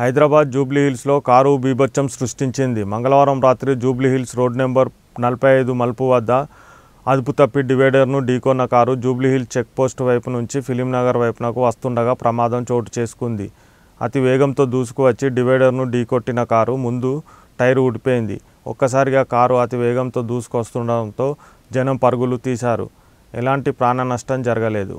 Hyderabad Jubilee హిల్స్లో car బీభత్సం సృష్టించింది మంగళవారం రాత్రి జూబ్లీహిల్స్ రోడ్ నెంబర్ నలభై ఐదు మలుపు వద్ద అదుపు తప్పి డివైడర్ను ఢీకొన్న కారు జూబ్లీహిల్స్ చెక్పోస్ట్ వైపు నుంచి ఫిలింనగర్ వైపునకు వస్తుండగా ప్రమాదం చోటు చేసుకుంది అతి వేగంతో దూసుకువచ్చి డివైడర్ను ఢీకొట్టిన కారు ముందు టైర్ ఊడిపోయింది ఒక్కసారిగా కారు అతి వేగంతో దూసుకొస్తుండడంతో జనం పరుగులు తీశారు ఎలాంటి ప్రాణ నష్టం జరగలేదు